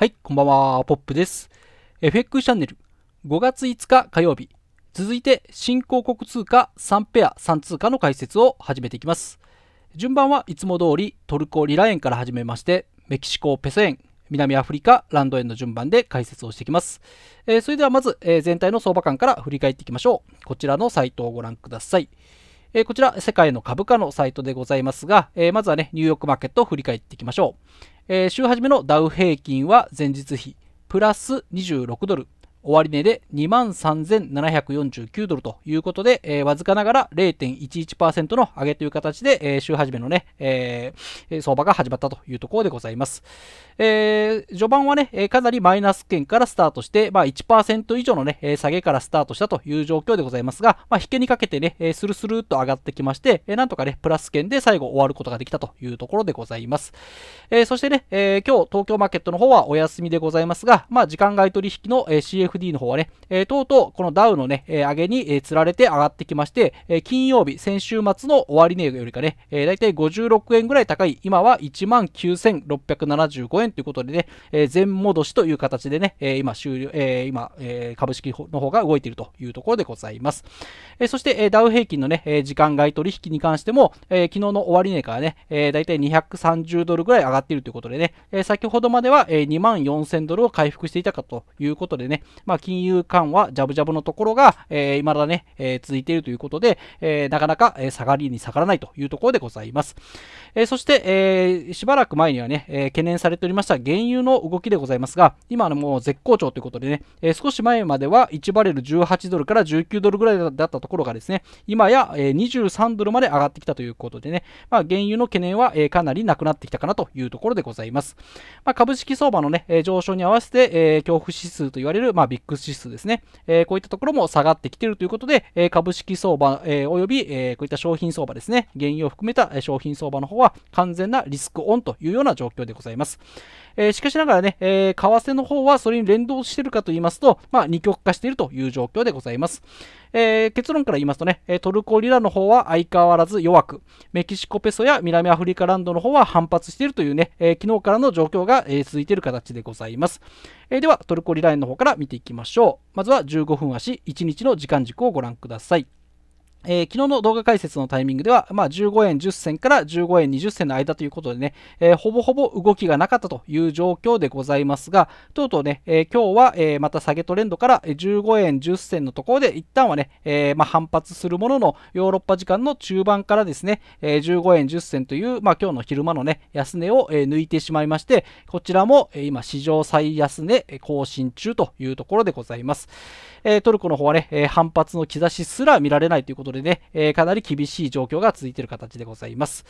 はい、こんばんは、ポップです。FX チャンネル、5月5日火曜日、続いて新興国通貨3ペア3通貨の解説を始めていきます。順番はいつも通りトルコリラ円から始めまして、メキシコペソ円、南アフリカランド円の順番で解説をしていきます。えー、それではまず、えー、全体の相場感から振り返っていきましょう。こちらのサイトをご覧ください。えー、こちら、世界の株価のサイトでございますが、えまずはね、ニューヨークマーケットを振り返っていきましょう。えー、週初めのダウ平均は前日比プラス26ドル終値で23,749ドルということで、えー、わずかながら0.11%の上げという形で、えー、週始めのね、えー、相場が始まったというところでございます。え序盤はね、かなりマイナス圏からスタートして、まあ、1%以上のね、下げからスタートしたという状況でございますが、まあ、引けにかけてね、スルスルっと上がってきまして、なんとかね、プラス圏で最後終わることができたというところでございます。えそしてね、え今日東京マーケットの方はお休みでございますが、まあ、時間外取引の、CF FD の方はね、えー、とうとうこのダウのね、えー、上げに、えー、つられて上がってきまして、えー、金曜日、先週末の終値よりかね、えー、だいたい56円ぐらい高い、今は19,675円ということでね、えー、全戻しという形でね、えー、今終了、えー、今、えー、株式の方が動いているというところでございます。えー、そして、えー、ダウ平均のね、えー、時間外取引に関しても、えー、昨日の終値からね、えー、だいたい230ドルぐらい上がっているということでね、えー、先ほどまでは、えー、24,000ドルを回復していたかということでね、まあ、金融緩和、ジャブジャブのところが、えー、未だね、えー、続いているということで、えー、なかなか、え下がりに下がらないというところでございます。えー、そして、えー、しばらく前にはね、えー、懸念されておりました原油の動きでございますが、今のもう絶好調ということでね、えー、少し前までは1バレル18ドルから19ドルぐらいだったところがですね、今や、え23ドルまで上がってきたということでね、まあ、原油の懸念は、えかなりなくなってきたかなというところでございます。まあ、株式相場のね、え上昇に合わせて、えー、恐怖指数と言われる、まあッ i x 指数ですね、えー、こういったところも下がってきているということで、えー、株式相場、えー、および、えこういった商品相場ですね、原油を含めた商品相場の方は完全なリスクオンというような状況でございます。えしかしながらね、え為替の方はそれに連動しているかと言いますと、まあ、二極化しているという状況でございます。え結論から言いますとね、トルコリラの方は相変わらず弱く、メキシコペソや南アフリカランドの方は反発しているというね、え昨日からの状況が、え続いている形でございます。えでは、トルコリラ円の方から見ていきます。いきましょうまずは15分足1日の時間軸をご覧くださいえー、昨日の動画解説のタイミングでは、まあ、15円10銭から15円20銭の間ということでね、えー、ほぼほぼ動きがなかったという状況でございますが、とうとうね、えー、今日は、えまた下げトレンドから15円10銭のところで一旦はね、えまあ、反発するもののヨーロッパ時間の中盤からですね、え15円10銭という、まあ、今日の昼間のね、安値を、え抜いてしまいまして、こちらも、え今史上最安値更新中というところでございます。えトルコの方はね、え反発の兆しすら見られないということでね、えかなり厳しい状況が続いている形でございます。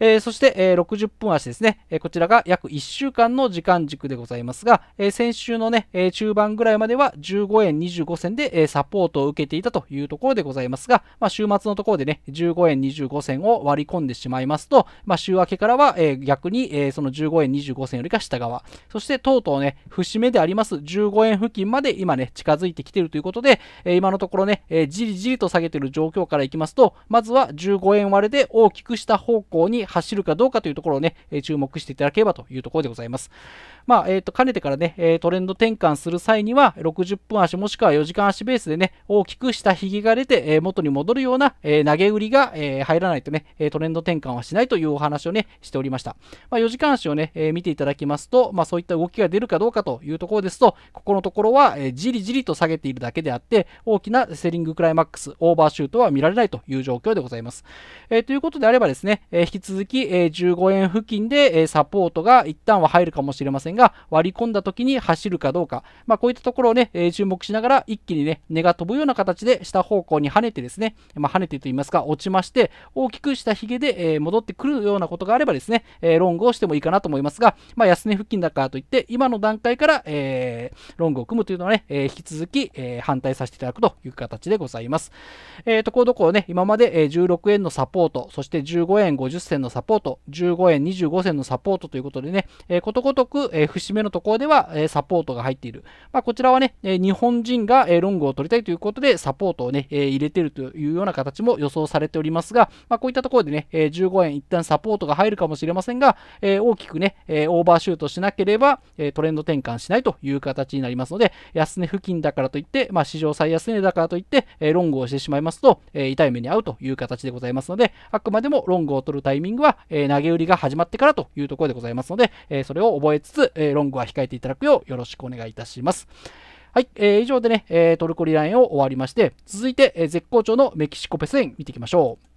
えそして、え60分足ですね、えこちらが約1週間の時間軸でございますが、え先週のね、え中盤ぐらいまでは15円25銭で、えサポートを受けていたというところでございますが、まあ、週末のところでね、15円25銭を割り込んでしまいますと、まあ、週明けからは、え逆に、えその15円25銭よりか下側、そしてとうとうね、節目であります15円付近まで今ね、近づいてきているるということで、え今のところね、えじりじりと下げている状況からいきますと、まずは15円割れで大きくした方向に走るかどうかというところをね、え注目していただければというところでございます。まあ、えっ、ー、と、かねてからね、えトレンド転換する際には、60分足もしくは4時間足ベースでね、大きく下髭が出て、え元に戻るような、え投げ売りが、え入らないとね、トレンド転換はしないというお話をね、しておりました。まあ、4時間足をね、え見ていただきますと、まあ、そういった動きが出るかどうかというところですと、ここのところは、えじりじりと下げているるだけであって、大きなセリングクライマックス、オーバーシュートは見られないという状況でございます。えー、ということであればですね、えー、引き続き、え15円付近で、えサポートが一旦は入るかもしれませんが、割り込んだ時に走るかどうか、まあ、こういったところをね、え注目しながら一気にね、根が飛ぶような形で下方向に跳ねてですね、まあ、跳ねてと言いますか、落ちまして、大きくしたヒゲで、え戻ってくるようなことがあればですね、えロングをしてもいいかなと思いますが、まあ、安値付近だからといって、今の段階から、えロングを組むというのはね、え引き続き、えー、反対させていただくという形でございます。えー、ところどころね、今まで、16円のサポート、そして15円50銭のサポート、15円25銭のサポートということでね、えことごとく、え節目のところでは、サポートが入っている。まあ、こちらはね、日本人が、ロングを取りたいということで、サポートをね、入れているというような形も予想されておりますが、まあ、こういったところでね、15円一旦サポートが入るかもしれませんが、え大きくね、オーバーシュートしなければ、トレンド転換しないという形になりますので、安値付近だからといって、、まあ、史上最安値だからといって、えー、ロングをしてしまいますと、えー、痛い目に遭うという形でございますので、あくまでもロングを取るタイミングは、えー、投げ売りが始まってからというところでございますので、えそれを覚えつつ、えロングは控えていただくようよろしくお願いいたします。はい、えー、以上でね、えトルコリラ円を終わりまして、続いて、え絶好調のメキシコペス円見ていきましょう。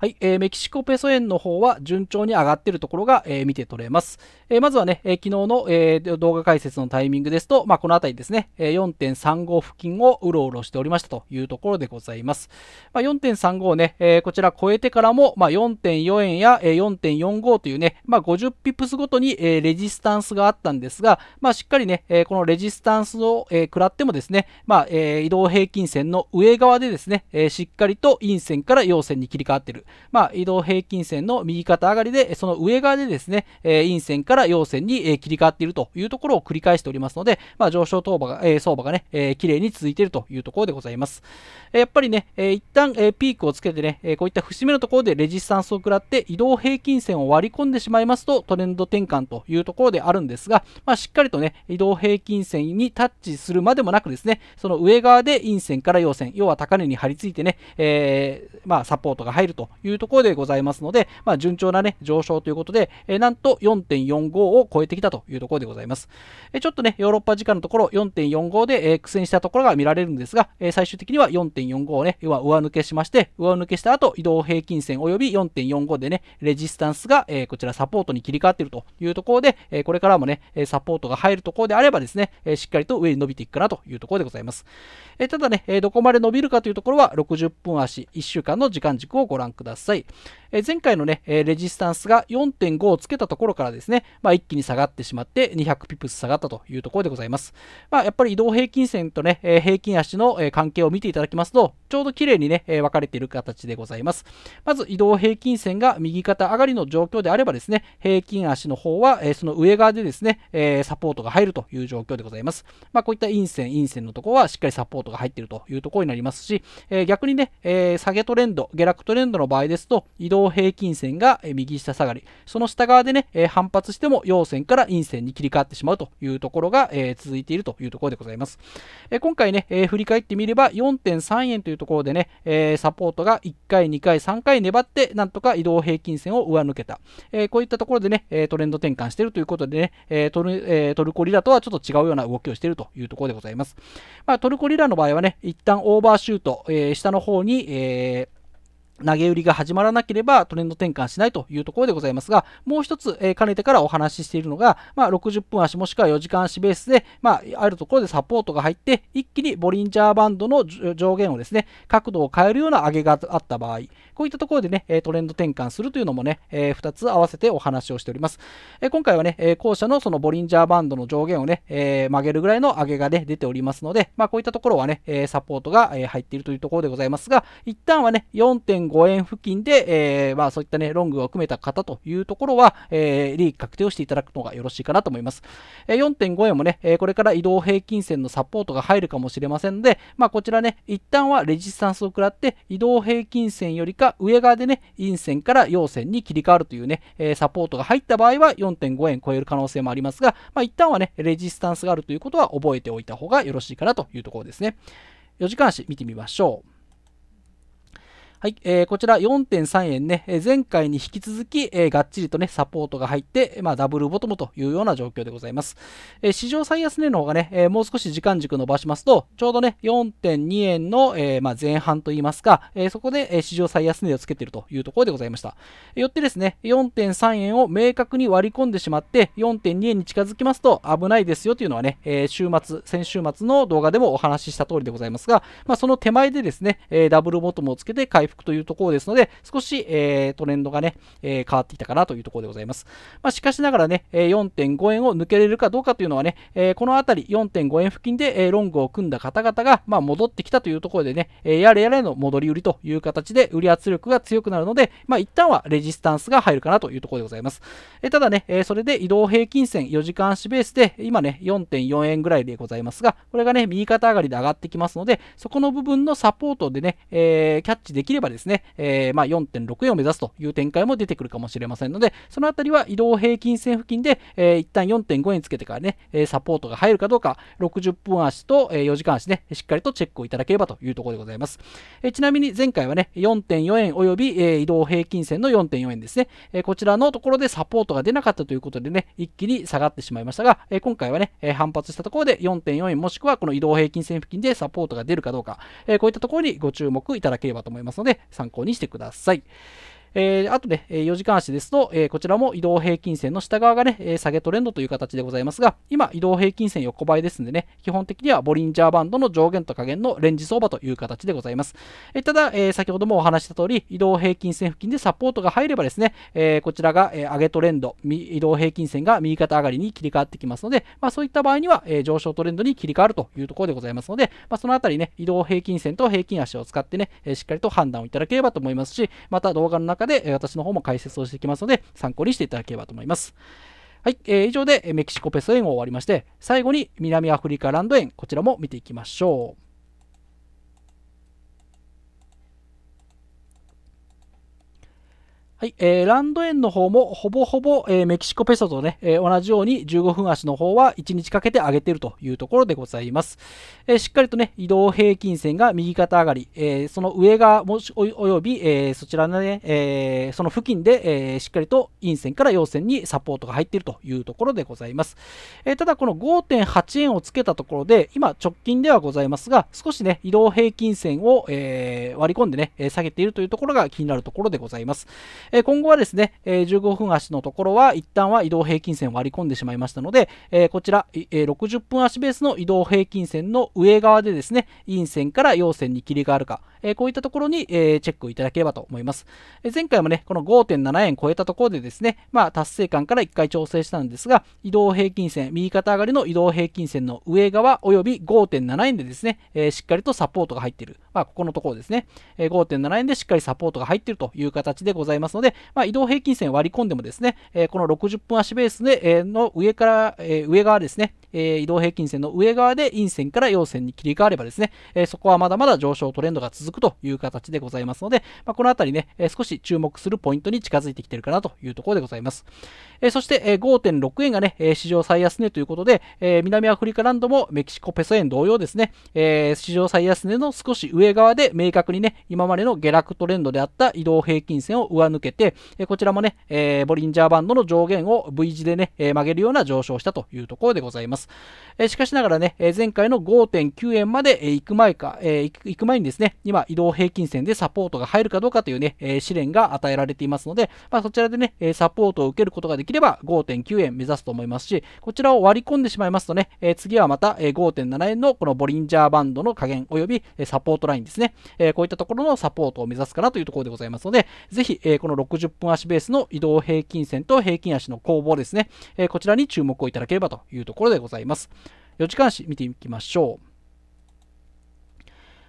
はい、えー、メキシコペソ円の方は順調に上がっているところが、えー、見て取れます。えー、まずはね、え昨日の、え動画解説のタイミングですと、まあ、このあたりですね、え4.35付近をうろうろしておりましたというところでございます。まあ、4.35ね、えこちら超えてからも、まあ、4.4円や、え4.45というね、まあ、50ピップスごとに、えレジスタンスがあったんですが、まあ、しっかりね、えこのレジスタンスを、え食らってもですね、まあ、え移動平均線の上側でですね、えしっかりと陰線から陽線に切り替わっている。まあ、移動平均線の右肩上がりで、その上側でですね、えー、陰線から陽線に、えー、切り替わっているというところを繰り返しておりますので、まあ、上昇相場が、えー、相場がね、えー、綺麗に続いているというところでございます。えやっぱりね、えー、一旦、えー、ピークをつけてね、えー、こういった節目のところでレジスタンスを食らって移動平均線を割り込んでしまいますとトレンド転換というところであるんですが、まあ、しっかりとね、移動平均線にタッチするまでもなくですね、その上側で陰線から陽線、要は高値に張り付いてね、えー、まあ、サポートが入るというところでございますので、まあ、順調な、ね、上昇ということで、えなんと4.45を超えてきたというところでございます。えちょっとね、ヨーロッパ時間のところ4.45で、え苦戦したところが見られるんですが、え最終的には4.45をね、上抜けしまして、上抜けした後、移動平均線及び4.45でね、レジスタンスが、えこちらサポートに切り替わっているというところで、えこれからもね、サポートが入るところであればですね、えしっかりと上に伸びていくかなというところでございます。えただね、どこまで伸びるかというところは、60分足、1週間の時間軸をご覧ください。ださい。え前回のね、えレジスタンスが4.5をつけたところからですね、まあ、一気に下がってしまって200ピプス下がったというところでございます。まあ、やっぱり移動平均線とね、え平均足の関係を見ていただきますと、ちょうど綺麗にね、え分かれている形でございます。まず移動平均線が右肩上がりの状況であればですね、平均足の方は、えその上側でですね、えサポートが入るという状況でございます。まあ、こういった陰線、陰線のところはしっかりサポートが入っているというところになりますし、え逆にね、え下げトレンド、下落トレンドの場合ですと、移動平均線が右下下がり、その下側でね、え反発しても陽線から陰線に切り替わってしまうというところが、え続いているというところでございます。え今回ね、え振り返ってみれば、4.3円といういところでね、えー、サポートが1回、2回、3回粘って、なんとか移動平均線を上抜けた。えー、こういったところでね、トレンド転換しているということでね、えトルえトルコリラとはちょっと違うような動きをしているというところでございます。まあ、トルコリラの場合はね、一旦オーバーシュート、え下の方に、え投げ売りが始まらなければトレンド転換しないというところでございますが、もう一つ、えー、かねてからお話ししているのが、まあ、60分足もしくは4時間足ベースで、まあ、あるところでサポートが入って、一気にボリンジャーバンドの上限をですね、角度を変えるような上げがあった場合、こういったところでね、トレンド転換するというのもね、えー、2つ合わせてお話をしております。えー、今回はね、え後者のそのボリンジャーバンドの上限をね、え曲げるぐらいの上げがね、出ておりますので、まあ、こういったところはね、サポートが入っているというところでございますが、一旦はね、4.5 5円付近で、えー、まあそういったね、ロングを組めた方というところは、えー、利益確定をしていただくのがよろしいかなと思います。えー、4.5円もね、えー、これから移動平均線のサポートが入るかもしれませんので、まあこちらね、一旦はレジスタンスを食らって、移動平均線よりか上側でね、陰線から陽線に切り替わるというね、えー、サポートが入った場合は4.5円超える可能性もありますが、まあ一旦はね、レジスタンスがあるということは覚えておいた方がよろしいかなというところですね。4時間足見てみましょう。はい、えー、こちら4.3円ね、え前回に引き続き、えー、がっちりとね、サポートが入って、まあ、ダブルボトムというような状況でございます。えー、史上最安値の方がね、えもう少し時間軸伸ばしますと、ちょうどね、4.2円の、えまあ、前半といいますか、えそこで、え史上最安値をつけているというところでございました。よってですね、4.3円を明確に割り込んでしまって、4.2円に近づきますと危ないですよというのはね、え週末、先週末の動画でもお話しした通りでございますが、まあ、その手前でですね、えダブルボトムをつけて回復復というところですので、少し、えー、トレンドがね、えー、変わってきたかなというところでございます。まあ、しかしながらね、4.5円を抜けれるかどうかというのはね、えー、このあたり4.5円付近で、えロングを組んだ方々が、まあ、戻ってきたというところでね、えやれやれの戻り売りという形で売り圧力が強くなるので、まあ、一旦はレジスタンスが入るかなというところでございます。えただね、えそれで移動平均線4時間足ベースで、今ね、4.4円ぐらいでございますが、これがね、右肩上がりで上がってきますので、そこの部分のサポートでね、えキャッチできればえばですね、えー、まあ、4.64を目指すという展開も出てくるかもしれませんので、そのあたりは移動平均線付近で、えー、一旦4.5円つけてからね、サポートが入るかどうか、60分足と、4時間足ね、しっかりとチェックをいただければというところでございます。えちなみに前回はね、4.4円及び、え移動平均線の4.4円ですね、えこちらのところでサポートが出なかったということでね、一気に下がってしまいましたが、え今回はね、反発したところで4.4円もしくはこの移動平均線付近でサポートが出るかどうか、えこういったところにご注目いただければと思いますので、で参考にしてください。えー、あとね、4時間足ですと、えー、こちらも移動平均線の下側がね、え下げトレンドという形でございますが、今、移動平均線横ばいですんでね、基本的にはボリンジャーバンドの上限と下限のレンジ相場という形でございます。えただ、え先ほどもお話した通り、移動平均線付近でサポートが入ればですね、えこちらが、え上げトレンド、移動平均線が右肩上がりに切り替わってきますので、まあ、そういった場合には、え上昇トレンドに切り替わるというところでございますので、まあ、そのあたりね、移動平均線と平均足を使ってね、えしっかりと判断をいただければと思いますし、また動画の中中で私の方も解説をしていきますので、参考にしていただければと思います。はい、えー、以上でメキシコペソ円を終わりまして、最後に南アフリカランド円、こちらも見ていきましょう。はい、えー、ランド円の方もほぼほぼ、えー、メキシコペソとね、えー、同じように15分足の方は1日かけて上げてるというところでございます。えー、しっかりとね、移動平均線が右肩上がり、えその上がもしおよび、えそちらのね、えその付近で、えしっかりと陰線から陽線にサポートが入っているというところでございます。えただこの5.8円をつけたところで、今直近ではございますが、少しね、移動平均線を、え割り込んでね、下げているというところが気になるところでございます。え今後はですね、え15分足のところは一旦は移動平均線を割り込んでしまいましたので、えこちら、え60分足ベースの移動平均線の上側でですね、陰線から陽線に切り替わるか、えー、こういったところに、えー、チェックをいただければと思います。え前回もね、この5.7円超えたところでですね、まあ、達成感から1回調整したんですが、移動平均線、右肩上がりの移動平均線の上側及び5.7円でですね、えしっかりとサポートが入っている。まあ、ここのところですね、え5.7円でしっかりサポートが入っているという形でございますので、まあ、移動平均線割り込んでもですね、えこの60分足ベースで、えの上から、え上側ですね、えー、移動平均線の上側で陰線から陽線に切り替わればですね、えー、そこはまだまだ上昇トレンドが続くという形でございますので、まあ、このあたりね、えー、少し注目するポイントに近づいてきてるかなというところでございます。えそして、え5.6円がね、市史上最安値ということで、え南アフリカランドもメキシコペソ円同様ですね、え史上最安値の少し上側で明確にね、今までの下落トレンドであった移動平均線を上抜けて、えこちらもね、えボリンジャーバンドの上限を V 字でね、え曲げるような上昇したというところでございます。しかしながらね、前回の5.9円まで、行く前か、行く前にですね、今移動平均線でサポートが入るかどうかというね、試練が与えられていますので、まあ、そちらでね、サポートを受けることができれば5.9円目指すと思いますし、こちらを割り込んでしまいますとね、次はまた、5.7円のこのボリンジャーバンドの加減及び、サポートラインですね、こういったところのサポートを目指すかなというところでございますので、ぜひ、この60分足ベースの移動平均線と平均足の攻防ですね、こちらに注目をいただければというところでございます。ございます。4時間誌見ていきましょう。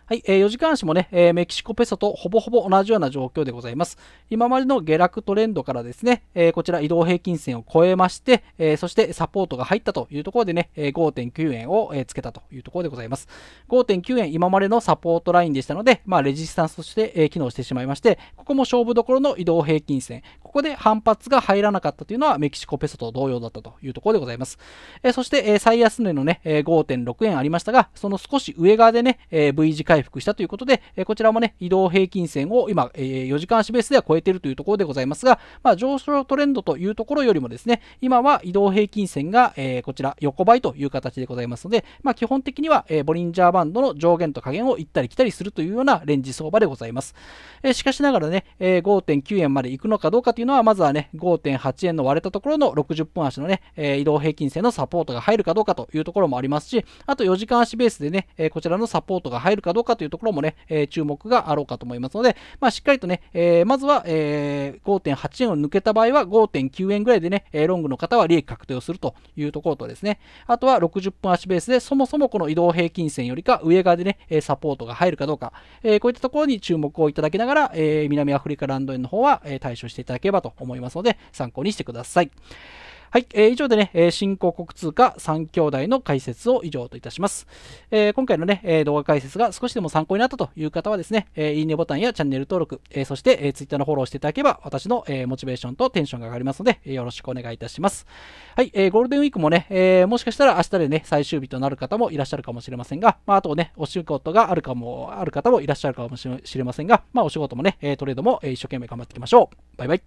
はい、えー、4時間足もね、えー、メキシコペソとほぼほぼ同じような状況でございます。今までの下落トレンドからですね、えー、こちら移動平均線を超えまして、えー、そしてサポートが入ったというところでね、えー、5.9円を、えー、つけたというところでございます。5.9円今までのサポートラインでしたので、まあ、レジスタンスとして、えー、機能してしまいまして、ここも勝負どころの移動平均線、ここで反発が入らなかったというのはメキシコペソと同様だったというところでございます。えー、そして、えー、最安値のね、えー、5.6円ありましたが、その少し上側でね、えー、V 字回回復したということで、えこちらもね、移動平均線を今、え4時間足ベースでは超えているというところでございますが、まあ、上昇トレンドというところよりもですね、今は移動平均線が、えこちら横ばいという形でございますので、まあ、基本的には、えボリンジャーバンドの上限と下限を行ったり来たりするというようなレンジ相場でございます。えしかしながらね、え5.9円まで行くのかどうかというのは、まずはね、5.8円の割れたところの60分足のね、え移動平均線のサポートが入るかどうかというところもありますし、あと4時間足ベースでね、えこちらのサポートが入るかどうかかというところもね、え注目があろうかと思いますので、まあ、しっかりとね、えまずは、え5.8円を抜けた場合は5.9円ぐらいでね、ロングの方は利益確定をするというところとですね、あとは60分足ベースでそもそもこの移動平均線よりか上側でね、サポートが入るかどうか、えこういったところに注目をいただきながら、え南アフリカランド円の方は、対処していただければと思いますので、参考にしてください。はい、えー、以上でね、え新興国通貨3兄弟の解説を以上といたします。えー、今回のね、え動画解説が少しでも参考になったという方はですね、えいいねボタンやチャンネル登録、えそして、え Twitter のフォローしていただければ、私の、えモチベーションとテンションが上がりますので、よろしくお願いいたします。はい、えゴールデンウィークもね、えもしかしたら明日でね、最終日となる方もいらっしゃるかもしれませんが、まあ、あとね、お仕事があるかも、ある方もいらっしゃるかもしれませんが、まあ、お仕事もね、トレードも一生懸命頑張っていきましょう。バイバイ。